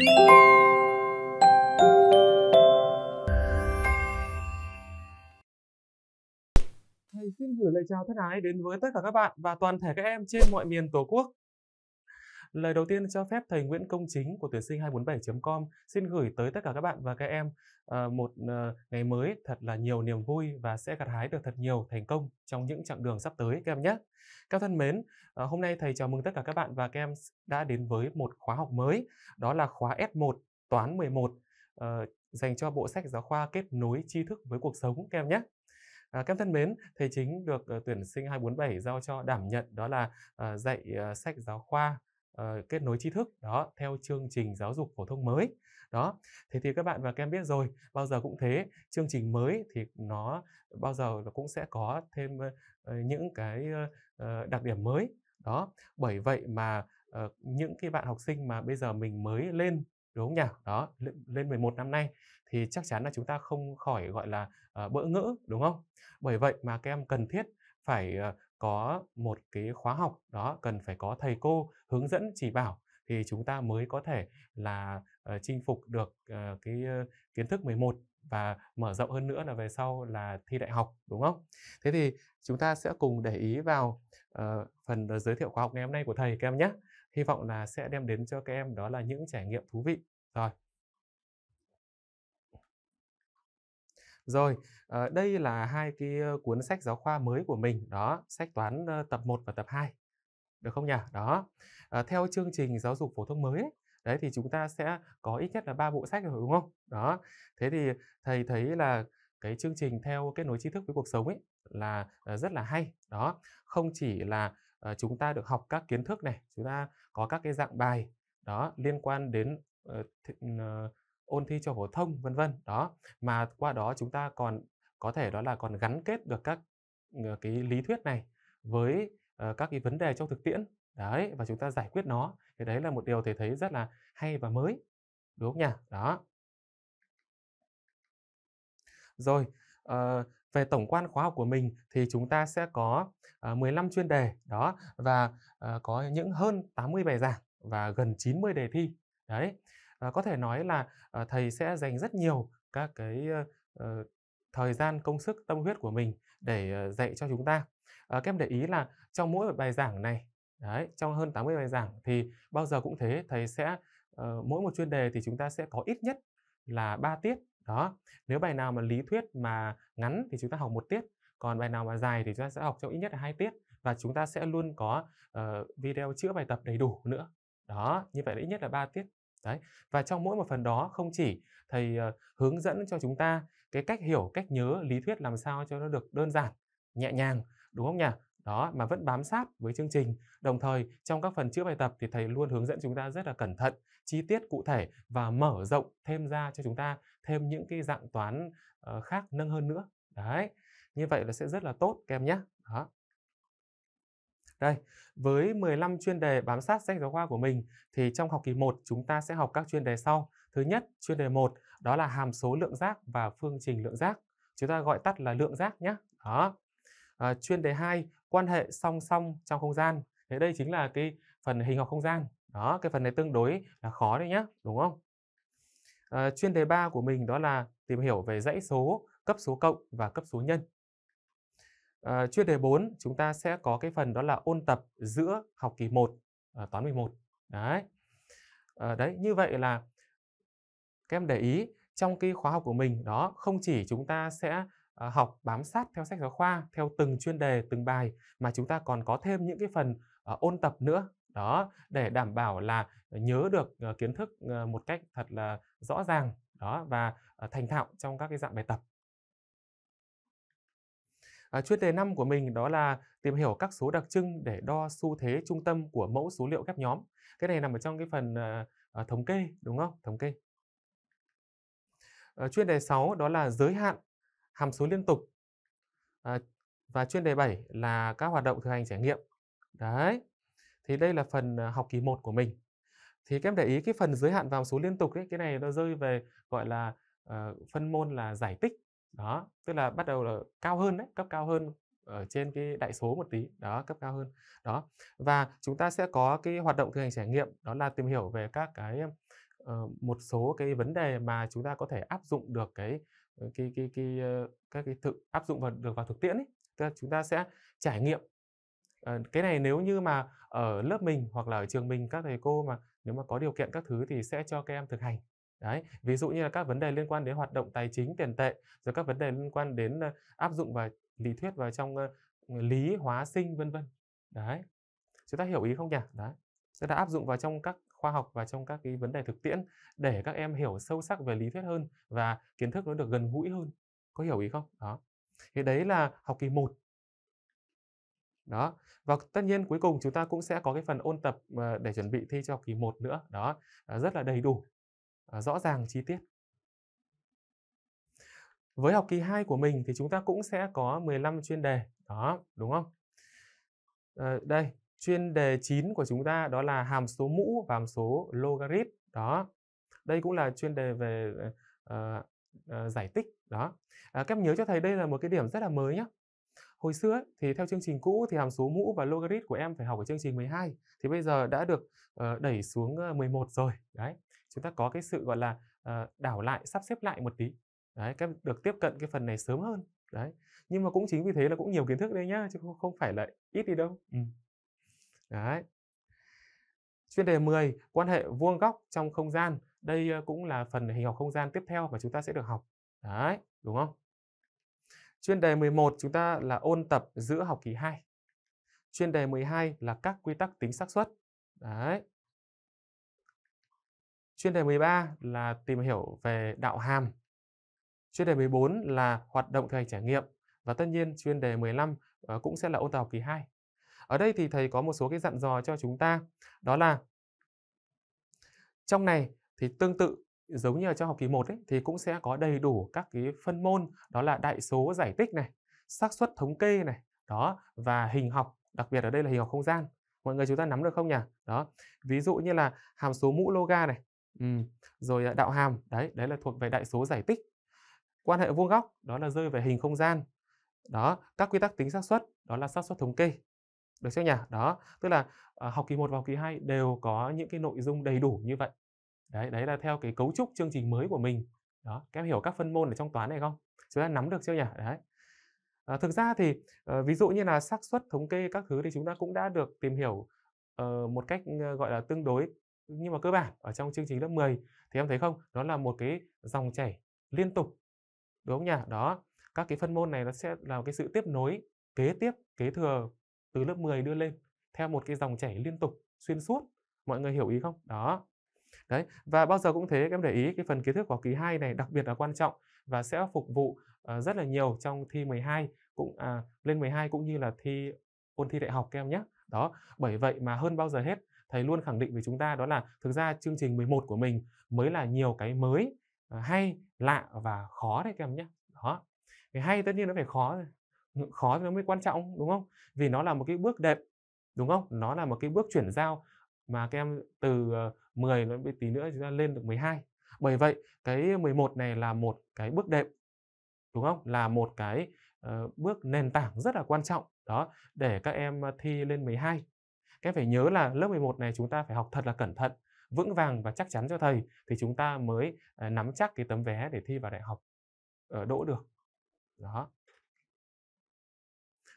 Thầy xin gửi lời chào thân ái đến với tất cả các bạn và toàn thể các em trên mọi miền Tổ quốc. Lời đầu tiên cho phép thầy Nguyễn Công Chính của tuyển sinh 247.com xin gửi tới tất cả các bạn và các em ờ, một ờ, ngày mới thật là nhiều niềm vui và sẽ gặt hái được thật nhiều thành công trong những chặng đường sắp tới các em nhé. Các thân mến, ờ, hôm nay thầy chào mừng tất cả các bạn và các em đã đến với một khóa học mới, đó là khóa S1 toán 11 dành cho bộ sách giáo khoa kết nối tri thức với cuộc sống các em nhé. À, các em thân mến, thầy chính được uh, tuyển sinh 247 giao cho đảm nhận đó là uh, dạy uh, sách giáo khoa Ờ, kết nối tri thức đó theo chương trình giáo dục phổ thông mới đó thế thì các bạn và các em biết rồi bao giờ cũng thế chương trình mới thì nó bao giờ nó cũng sẽ có thêm uh, những cái uh, đặc điểm mới đó bởi vậy mà uh, những cái bạn học sinh mà bây giờ mình mới lên đúng không nhỉ đó lên 11 năm nay thì chắc chắn là chúng ta không khỏi gọi là uh, bỡ ngỡ đúng không bởi vậy mà các em cần thiết phải ờ, có một cái khóa học đó cần phải có thầy cô hướng dẫn chỉ bảo thì chúng ta mới có thể là ờ, chinh phục được ờ, cái kiến thức 11 và mở rộng hơn nữa là về sau là thi đại học đúng không? Thế thì chúng ta sẽ cùng để ý vào uh, phần giới thiệu khóa học ngày hôm nay của thầy các em nhé. Hy vọng là sẽ đem đến cho các em đó là những trải nghiệm thú vị. Rồi. Rồi, ờ, đây là hai cái cuốn sách giáo khoa mới của mình, đó, sách toán tập 1 và tập 2. Được không nhỉ? Đó. Ờ, theo chương trình giáo dục phổ thông mới đấy thì chúng ta sẽ có ít nhất là ba bộ sách rồi đúng không? Đó. Thế thì thầy thấy là cái chương trình theo kết nối tri thức với cuộc sống ấy là ờ, rất là hay. Đó, không chỉ là chúng ta được học các kiến thức này, chúng ta có các cái dạng bài đó liên quan đến ôn thi cho phổ thông vân vân đó mà qua đó chúng ta còn có thể đó là còn gắn kết được các ờ, cái lý thuyết này với uh, các cái vấn đề trong thực tiễn đấy và chúng ta giải quyết nó thì đấy là một điều thầy thấy rất là hay và mới đúng không nhỉ đó rồi uh, về tổng quan khóa học của mình thì chúng ta sẽ có uh, 15 chuyên đề đó và uh, có những hơn 80 bài giảng và gần 90 đề thi đấy à, có thể nói là à, thầy sẽ dành rất nhiều các cái à, thời gian công sức tâm huyết của mình để à, dạy cho chúng ta à, các em để ý là trong mỗi bài giảng này đấy, trong hơn 80 bài giảng thì bao giờ cũng thế thầy sẽ à, mỗi một chuyên đề thì chúng ta sẽ có ít nhất là 3 tiết đó nếu bài nào mà lý thuyết mà ngắn thì chúng ta học một tiết còn bài nào mà dài thì chúng ta sẽ học trong ít nhất là hai tiết và chúng ta sẽ luôn có uh, video chữa bài tập đầy đủ nữa đó như vậy là ít nhất là ba tiết Đấy. Và trong mỗi một phần đó không chỉ thầy ờ, hướng dẫn cho chúng ta cái cách hiểu, cách nhớ lý thuyết làm sao cho nó được đơn giản, nhẹ nhàng, đúng không nhỉ? Đó, mà vẫn bám sát với chương trình. Đồng thời, trong các phần chữa bài tập thì thầy luôn hướng dẫn chúng ta rất là cẩn thận, chi tiết cụ thể và mở rộng thêm ra cho chúng ta thêm những cái dạng toán ờ, khác nâng hơn nữa. Đấy, như vậy là sẽ rất là tốt các em nhé. Đó. Đây, với 15 chuyên đề bám sát sách giáo khoa của mình thì trong học kỳ 1 chúng ta sẽ học các chuyên đề sau. Thứ nhất, chuyên đề 1 đó là hàm số lượng giác và phương trình lượng giác. Chúng ta gọi tắt là lượng giác nhé. Đó. À, chuyên đề 2, quan hệ song song trong không gian. Thế đây chính là cái phần hình học không gian. Đó, cái phần này tương đối là khó đấy nhé, đúng không? À, chuyên đề 3 của mình đó là tìm hiểu về dãy số, cấp số cộng và cấp số nhân. Ờ, chuyên đề 4 chúng ta sẽ có cái phần đó là ôn tập giữa học kỳ 1 à, ờ, toán 11. Đấy. À, đấy, như vậy là các em để ý trong cái khóa học của mình đó không chỉ chúng ta sẽ à, học bám sát theo sách giáo khoa theo từng chuyên đề từng bài mà chúng ta còn có thêm những cái phần à, ôn tập nữa đó để đảm bảo là nhớ được uh, kiến thức uh, một cách thật là rõ ràng đó và uh, thành thạo trong các cái dạng bài tập Ờ, chuyên đề năm của mình đó là tìm hiểu các số đặc trưng để đo xu thế trung tâm của mẫu số liệu ghép nhóm. Cái này nằm ở trong cái phần uh, thống kê đúng không? Thống kê. À, chuyên đề 6 đó là giới hạn hàm số liên tục. À, và chuyên đề 7 là các hoạt động thực hành trải nghiệm. Đấy. Thì đây là phần học kỳ 1 của mình. Thì các em để ý cái phần giới hạn vào số liên tục ấy, cái này nó rơi về gọi là uh, phân môn là giải tích đó tức là bắt đầu là cao hơn đấy cấp cao hơn ở trên cái đại số một tí đó cấp cao hơn đó và chúng ta sẽ có cái hoạt động thực hành trải nghiệm đó là tìm hiểu về các cái uh, một số cái vấn đề mà chúng ta có thể áp dụng được cái ờ, cái cái, cái uh, các cái thực áp dụng vào được vào thực tiễn ấy. Tức là chúng ta sẽ trải nghiệm uh, cái này nếu như mà ở lớp mình hoặc là ở trường mình các thầy cô mà nếu mà có điều kiện các thứ thì sẽ cho các em thực hành Đấy, ví dụ như là các vấn đề liên quan đến hoạt động tài chính tiền tệ, rồi các vấn đề liên quan đến ờ, áp dụng và lý thuyết vào trong ờ, lý hóa sinh vân vân. Đấy. Chúng ta hiểu ý không nhỉ? Đấy. Chúng ta áp dụng vào trong các khoa học và trong các cái vấn đề thực tiễn để các em hiểu sâu sắc về lý thuyết hơn và kiến thức nó được gần gũi hơn. Có hiểu ý không? Đó. Thì đấy là học kỳ 1 đó và tất nhiên cuối cùng chúng ta cũng sẽ có cái phần ôn tập ờ, để chuẩn bị thi cho học kỳ 1 nữa đó rất là đầy đủ Ờ, rõ ràng chi tiết. Với học kỳ 2 của mình thì chúng ta cũng sẽ có 15 chuyên đề. Đó, đúng không? À, đây, chuyên đề 9 của chúng ta đó là hàm số mũ và hàm số logarit. Đó. Đây cũng là chuyên đề về uh, uh, giải tích. Đó. À, các em nhớ cho thầy đây là một cái điểm rất là mới nhé. Hồi xưa ấy, thì theo chương trình cũ thì hàm số mũ và logarit của em phải học ở chương trình 12 thì bây giờ đã được uh, đẩy xuống 11 rồi. Đấy chúng ta có cái sự gọi là ờ, đảo lại sắp xếp lại một tí đấy các được tiếp cận cái phần này sớm hơn đấy nhưng mà cũng chính vì thế là cũng nhiều kiến thức đấy nhá chứ không phải là ít đi đâu ừ. đấy chuyên đề 10 quan hệ vuông góc trong không gian đây ờ, cũng là phần hình học không gian tiếp theo mà chúng ta sẽ được học đấy đúng không chuyên đề 11 chúng ta là ôn tập giữa học kỳ 2 chuyên đề 12 là các quy tắc tính xác suất đấy Chuyên đề 13 là tìm hiểu về đạo hàm. Chuyên đề 14 là hoạt động thực hành trải nghiệm. Và tất nhiên chuyên đề 15 ờ, cũng sẽ là ôn tập học kỳ 2. Ở đây thì thầy có một số cái dặn dò cho chúng ta. Đó là trong này thì tương tự giống như ở trong học kỳ 1 ấy, thì cũng sẽ có đầy đủ các cái phân môn đó là đại số giải tích này, xác suất thống kê này, đó và hình học, đặc biệt ở đây là hình học không gian. Mọi người chúng ta nắm được không nhỉ? Đó. Ví dụ như là hàm số mũ loga này, ừ. rồi à, đạo hàm đấy đấy là thuộc về đại số giải tích quan hệ vuông góc đó là rơi về hình không gian đó các quy tắc tính xác suất đó là xác suất thống kê được chưa nhỉ đó tức là uh, học kỳ 1 và học kỳ 2 đều có những cái nội dung đầy đủ như vậy đấy đấy là theo cái cấu trúc chương trình mới của mình đó các em hiểu các phân môn ở trong toán này không chúng ta nắm được chưa nhỉ đấy à, thực ra thì uh, ví dụ như là xác suất thống kê các thứ thì chúng ta cũng đã được tìm hiểu uh, một cách uh, gọi là tương đối nhưng mà cơ bản ở trong chương trình lớp 10 thì em thấy không nó là một cái dòng chảy liên tục đúng không nhỉ đó các cái phân môn này nó sẽ là cái sự tiếp nối kế tiếp kế thừa từ lớp 10 đưa lên theo một cái dòng chảy liên tục xuyên suốt mọi người hiểu ý không đó đấy và bao giờ cũng thế em để ý cái phần kiến thức của kỳ 2 này đặc biệt là quan trọng và sẽ phục vụ uh, rất là nhiều trong thi 12 cũng à, lên 12 cũng như là thi ôn thi đại học các em nhé đó bởi vậy mà hơn bao giờ hết thầy luôn khẳng định với chúng ta đó là thực ra chương trình 11 của mình mới là nhiều cái mới à, hay lạ và khó đấy các em nhé đó cái hay tất nhiên nó phải khó khó nó mới quan trọng đúng không vì nó là một cái bước đệm đúng không nó là một cái bước chuyển giao mà các em từ 10 ờ, nó tí nữa chúng ta lên được 12 bởi vậy cái 11 này là một cái bước đệm đúng không là một cái uh, bước nền tảng rất là quan trọng đó để các em ờ, thi lên 12 các em phải nhớ là lớp 11 này chúng ta phải học thật là cẩn thận vững vàng và chắc chắn cho thầy thì chúng ta mới à, nắm chắc cái tấm vé để thi vào đại học ở đỗ được đó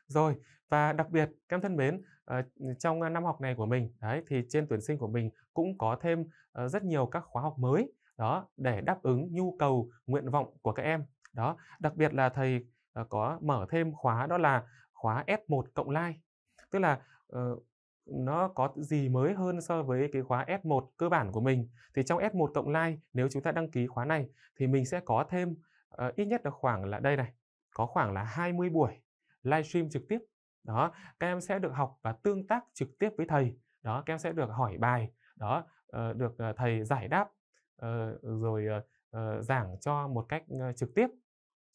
rồi và đặc biệt các em thân mến ờ, trong à, năm học này của mình đấy thì trên tuyển sinh của mình cũng có thêm ờ, rất nhiều các khóa học mới đó để đáp ứng nhu cầu nguyện vọng của các em đó đặc biệt là thầy ờ, có mở thêm khóa đó là khóa S1 cộng lai tức là nó có gì mới hơn so với cái khóa F1 cơ bản của mình thì trong F1 cộng like nếu chúng ta đăng ký khóa này thì mình sẽ có thêm uh, ít nhất là khoảng là đây này có khoảng là 20 buổi livestream trực tiếp đó các em sẽ được học và tương tác trực tiếp với thầy đó các em sẽ được hỏi bài đó uh, được ờ, thầy giải đáp uh, rồi uh, giảng cho một cách trực tiếp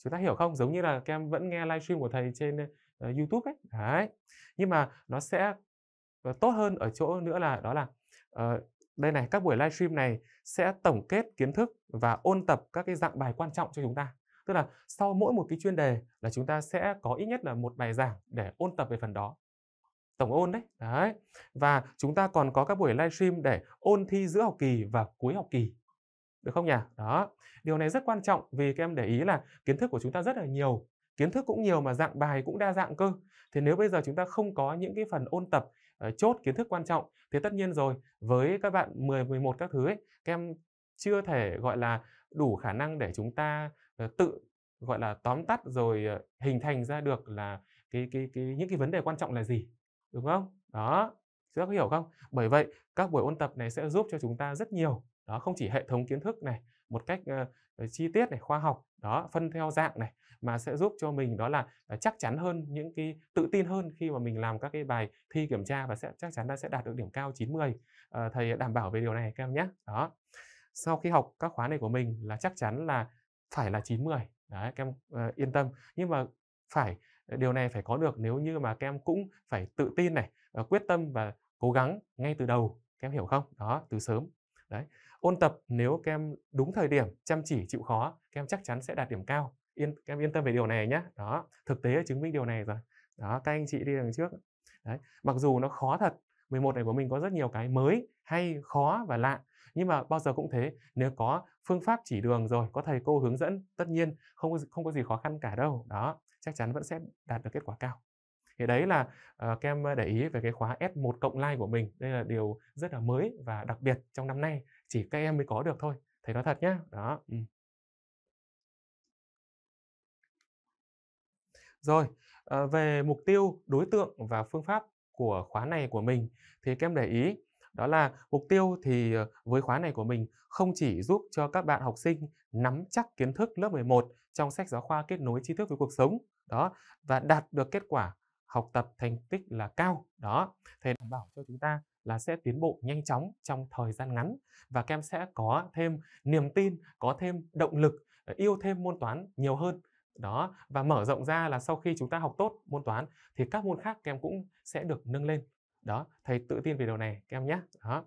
chúng ta hiểu không giống như là các em vẫn nghe livestream của thầy trên uh, YouTube ấy đấy nhưng mà nó sẽ và tốt hơn ở chỗ nữa là đó là uh, đây này các buổi livestream này sẽ tổng kết kiến thức và ôn tập các cái dạng bài quan trọng cho chúng ta tức là sau mỗi một cái chuyên đề là chúng ta sẽ có ít nhất là một bài giảng để ôn tập về phần đó tổng ôn đấy đấy và chúng ta còn có các buổi livestream để ôn thi giữa học kỳ và cuối học kỳ được không nhỉ đó điều này rất quan trọng vì các em để ý là kiến thức của chúng ta rất là nhiều kiến thức cũng nhiều mà dạng bài cũng đa dạng cơ thì nếu bây giờ chúng ta không có những cái phần ôn tập Ờ, chốt kiến thức quan trọng thì tất nhiên rồi với các bạn 10 11 các thứ ấy các em chưa thể gọi là đủ khả năng để chúng ta ờ, tự gọi là tóm tắt rồi ờ, hình thành ra được là cái cái cái những cái vấn đề quan trọng là gì đúng không đó chúng có hiểu không bởi vậy các buổi ôn tập này sẽ giúp cho chúng ta rất nhiều đó không chỉ hệ thống kiến thức này một cách uh, chi tiết này khoa học đó phân theo dạng này mà sẽ giúp cho mình đó là à, chắc chắn hơn những cái tự tin hơn khi mà mình làm các cái bài thi kiểm tra và sẽ chắc chắn là sẽ đạt được điểm cao 90 à, ờ, thầy đảm bảo về điều này các em nhé đó sau khi học các khóa này của mình là chắc chắn là phải là 90 đấy các em uh, yên tâm nhưng mà phải ờ, điều này phải có được nếu như mà các em cũng phải tự tin này uh, quyết tâm và cố gắng ngay từ đầu các em hiểu không đó từ sớm đấy ôn tập nếu các em đúng thời điểm chăm chỉ chịu khó các em chắc chắn sẽ đạt điểm cao yên em yên tâm về điều này nhé đó thực tế chứng minh điều này rồi đó các anh chị đi đằng trước đấy mặc dù nó khó thật 11 này của mình có rất nhiều cái mới hay khó và lạ nhưng mà bao giờ cũng thế nếu có phương pháp chỉ đường rồi có thầy cô hướng dẫn tất nhiên không có, không có gì khó khăn cả đâu đó chắc chắn vẫn sẽ đạt được kết quả cao thì đấy là uh, các để ý về cái khóa S1 cộng like của mình đây là điều rất là mới và đặc biệt trong năm nay chỉ các em mới có được thôi thầy nói thật nhá đó ừ. Rồi, ờ, về mục tiêu, đối tượng và phương pháp của khóa này của mình thì các em để ý đó là mục tiêu thì ờ, với khóa này của mình không chỉ giúp cho các bạn học sinh nắm chắc kiến thức lớp 11 trong sách giáo khoa kết nối tri thức với cuộc sống đó và đạt được kết quả học tập thành tích là cao đó thì đảm bảo cho chúng ta là sẽ tiến bộ nhanh chóng trong thời gian ngắn và các em sẽ có thêm niềm tin có thêm động lực ờ, yêu thêm môn toán nhiều hơn đó và mở rộng ra là sau khi chúng ta học tốt môn toán thì các môn khác các em cũng sẽ được nâng lên đó thầy tự tin về điều này các em nhé đó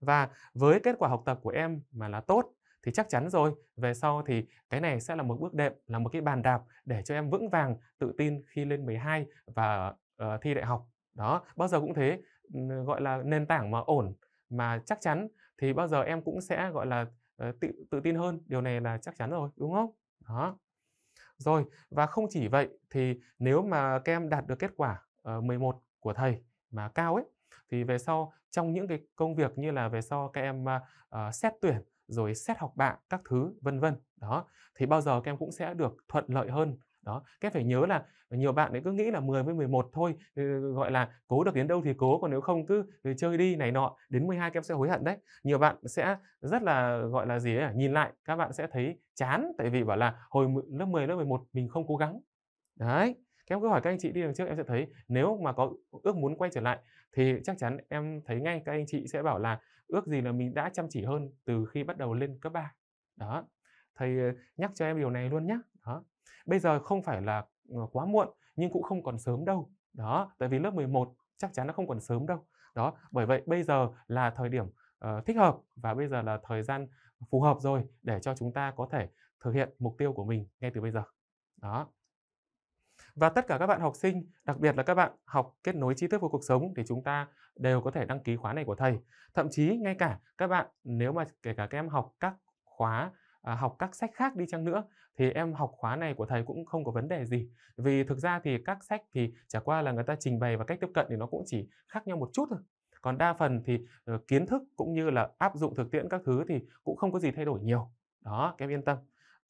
và với kết quả học tập của em mà là tốt thì chắc chắn rồi về sau thì cái này sẽ là một bước đệm là một cái bàn đạp để cho em vững vàng tự tin khi lên 12 và uh, thi đại học đó bao giờ cũng thế ừ, gọi là nền tảng mà ổn mà chắc chắn thì bao giờ em cũng sẽ gọi là uh, tự tự tin hơn điều này là chắc chắn rồi đúng không đó rồi, và không chỉ vậy thì nếu mà các em đạt được kết quả uh, ờ, 11 của thầy mà cao ấy thì về sau trong những cái công việc như là về sau các em uh, xét tuyển rồi xét học bạ các thứ vân vân đó thì bao giờ các em cũng sẽ được thuận lợi hơn đó cái phải nhớ là nhiều bạn ấy cứ nghĩ là 10 với 11 thôi ừ, gọi là cố được đến đâu thì cố còn nếu không cứ ừ, chơi đi này nọ đến 12 các em sẽ hối hận đấy nhiều bạn sẽ rất là gọi là gì ấy, nhìn lại các bạn sẽ thấy chán tại vì bảo là hồi lớp 10 lớp 11 mình không cố gắng đấy các em cứ hỏi các anh chị đi đằng trước em sẽ thấy nếu mà có ước muốn quay trở lại thì chắc chắn em thấy ngay các anh chị sẽ bảo là ước gì là mình đã chăm chỉ hơn từ khi bắt đầu lên cấp 3 đó thầy ờ, nhắc cho em điều này luôn nhé đó bây giờ không phải là ờ, quá muộn nhưng cũng không còn sớm đâu đó tại vì lớp 11 chắc chắn nó không còn sớm đâu đó bởi vậy bây giờ là thời điểm uh, thích hợp và bây giờ là thời gian phù hợp rồi để cho chúng ta có thể thực hiện mục tiêu của mình ngay từ bây giờ đó và tất cả các bạn học sinh, đặc biệt là các bạn học kết nối tri thức với cuộc sống thì chúng ta đều có thể đăng ký khóa này của thầy. Thậm chí ngay cả các bạn nếu mà kể cả các em học các khóa à, học các sách khác đi chăng nữa thì em học khóa này của thầy cũng không có vấn đề gì vì thực ra thì các sách thì chả qua là người ta trình bày và cách tiếp cận thì nó cũng chỉ khác nhau một chút thôi còn đa phần thì uh, kiến thức cũng như là áp dụng thực tiễn các thứ thì cũng không có gì thay đổi nhiều đó các em yên tâm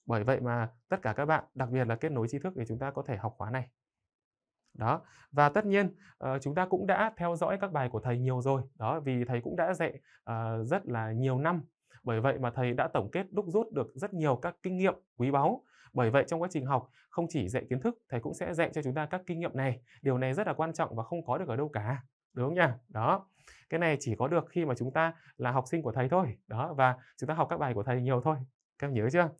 bởi vậy mà tất cả các bạn đặc biệt là kết nối tri thức để chúng ta có thể học khóa này đó và tất nhiên uh, chúng ta cũng đã theo dõi các bài của thầy nhiều rồi đó vì thầy cũng đã dạy uh, rất là nhiều năm bởi vậy mà thầy đã tổng kết đúc rút được rất nhiều các kinh nghiệm quý báu. Bởi vậy trong quá trình học không chỉ dạy kiến thức, thầy cũng sẽ dạy cho chúng ta các kinh nghiệm này. Điều này rất là quan trọng và không có được ở đâu cả. Đúng không nha? Đó. Cái này chỉ có được khi mà chúng ta là học sinh của thầy thôi. Đó và chúng ta học các bài của thầy nhiều thôi. Các em nhớ chưa?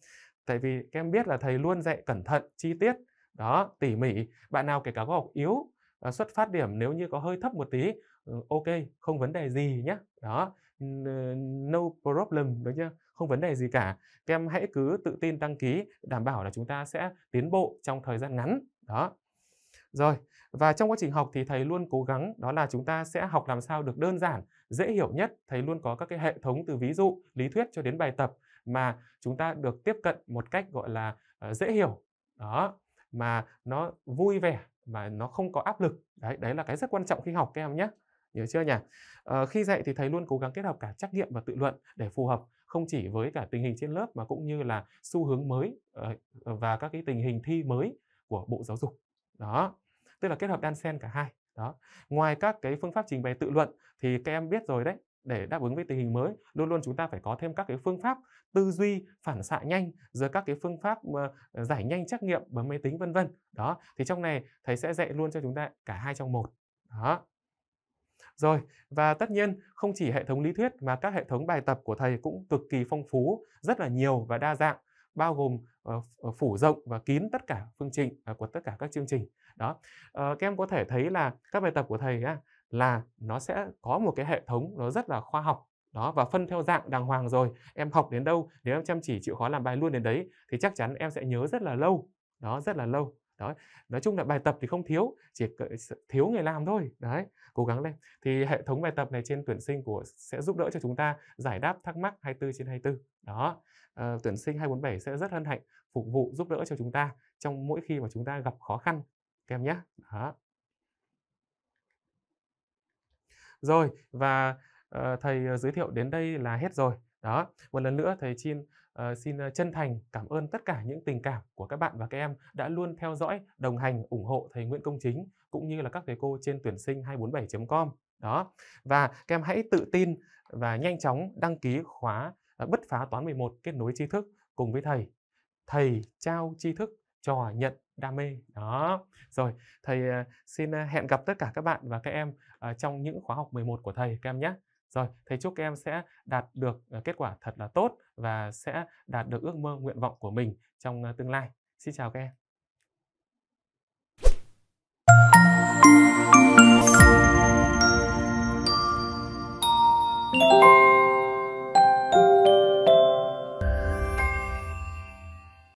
Tại vì các em biết là thầy luôn dạy cẩn thận, chi tiết, đó, tỉ mỉ. Bạn nào kể cả có học yếu, ờ, xuất phát điểm nếu như có hơi thấp một tí ừ, ok không vấn đề gì nhé đó no problem đúng chưa? Không vấn đề gì cả. Các em hãy cứ tự tin đăng ký, đảm bảo là chúng ta sẽ tiến bộ trong thời gian ngắn. Đó. Rồi, và trong quá trình học thì thầy luôn cố gắng đó là chúng ta sẽ học làm sao được đơn giản, dễ hiểu nhất. Thầy luôn có các cái hệ thống từ ví dụ, lý thuyết cho đến bài tập mà chúng ta được tiếp cận một cách gọi là ờ, dễ hiểu. Đó, mà nó vui vẻ mà nó không có áp lực. Đấy, đấy là cái rất quan trọng khi học các em nhé nhớ chưa nhỉ à, khi dạy thì thầy luôn cố gắng kết hợp cả trắc nghiệm và tự luận để phù hợp không chỉ với cả tình hình trên lớp mà cũng như là xu hướng mới ờ, ờ, và các cái tình hình thi mới của bộ giáo dục đó tức là kết hợp đan xen cả hai đó ngoài các cái phương pháp trình bày tự luận thì các em biết rồi đấy để đáp ứng với tình hình mới luôn luôn chúng ta phải có thêm các cái phương pháp tư duy phản xạ nhanh rồi các cái phương pháp giải nhanh trắc nghiệm bằng máy tính vân vân đó thì trong này thầy sẽ dạy luôn cho chúng ta cả hai trong một đó rồi, và tất nhiên không chỉ hệ thống lý thuyết mà các hệ thống bài tập của thầy cũng cực kỳ phong phú, rất là nhiều và đa dạng, bao gồm ờ, ờ, phủ rộng và kín tất cả phương trình à, của tất cả các chương trình. Đó. Uh, các em có thể thấy là các bài tập của thầy là nó sẽ có một cái hệ thống nó rất là khoa học đó và phân theo dạng đàng hoàng rồi em học đến đâu nếu em chăm chỉ chịu khó làm bài luôn đến đấy thì chắc chắn em sẽ nhớ rất là lâu đó rất là lâu đó nói chung là bài tập thì không thiếu chỉ thiếu người làm thôi đấy cố gắng lên thì hệ thống bài tập này trên tuyển sinh của sẽ giúp đỡ cho chúng ta giải đáp thắc mắc 24 trên 24 đó à, tuyển sinh 247 sẽ rất hân hạnh phục vụ giúp đỡ cho chúng ta trong mỗi khi mà chúng ta gặp khó khăn các em nhé đó rồi và uh, thầy ờ, giới thiệu đến đây là hết rồi đó một lần nữa thầy xin Ờ, xin ờ, chân thành cảm ơn tất cả những tình cảm của các bạn và các em đã luôn theo dõi, đồng hành, ủng hộ thầy Nguyễn Công Chính cũng như là các thầy cô trên tuyển sinh 247.com. Đó. Và các em hãy tự tin và nhanh chóng đăng ký khóa ờ, bứt phá toán 11 kết nối tri thức cùng với thầy. Thầy trao tri thức trò nhận đam mê đó rồi thầy xin hẹn gặp tất cả các bạn và các em trong những khóa học 11 của thầy các em nhé rồi, thầy chúc em sẽ đạt được ờ, kết quả thật là tốt và sẽ đạt được ước mơ nguyện vọng của mình trong ờ, tương lai. Xin chào các em. thank you